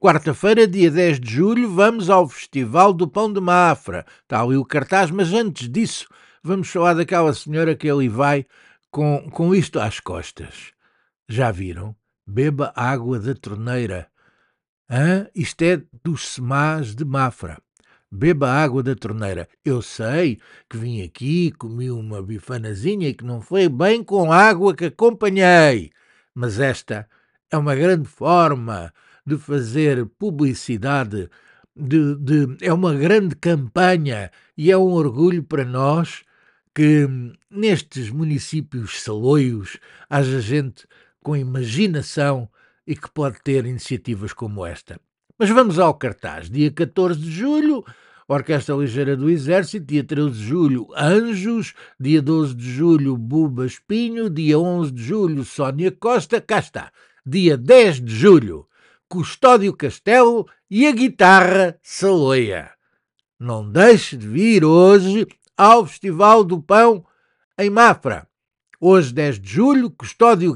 Quarta-feira, dia 10 de julho, vamos ao Festival do Pão de Mafra. Está ali o cartaz, mas antes disso, vamos falar daquela senhora que ali vai com, com isto às costas. Já viram? Beba água da torneira. Hã? Isto é dos semás de Mafra. Beba água da torneira. Eu sei que vim aqui, comi uma bifanazinha e que não foi bem com a água que acompanhei. Mas esta é uma grande forma de fazer publicidade, de, de, é uma grande campanha e é um orgulho para nós que nestes municípios saloios haja gente com imaginação e que pode ter iniciativas como esta. Mas vamos ao cartaz. Dia 14 de julho, Orquestra Ligeira do Exército. Dia 13 de julho, Anjos. Dia 12 de julho, Buba Espinho. Dia 11 de julho, Sónia Costa. Cá está. Dia 10 de julho, Custódio Castelo e a guitarra Saloia. Não deixe de vir hoje ao Festival do Pão em Mafra. Hoje, 10 de julho, Custódio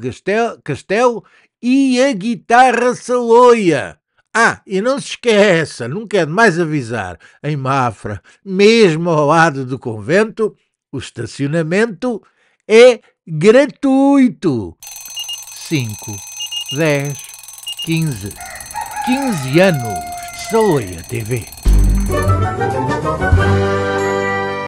Castelo, e a guitarra Saloia. Ah, e não se esqueça, nunca é demais avisar, em Mafra, mesmo ao lado do convento, o estacionamento é gratuito. 5, 10, 15. 15 anos de Saloia TV.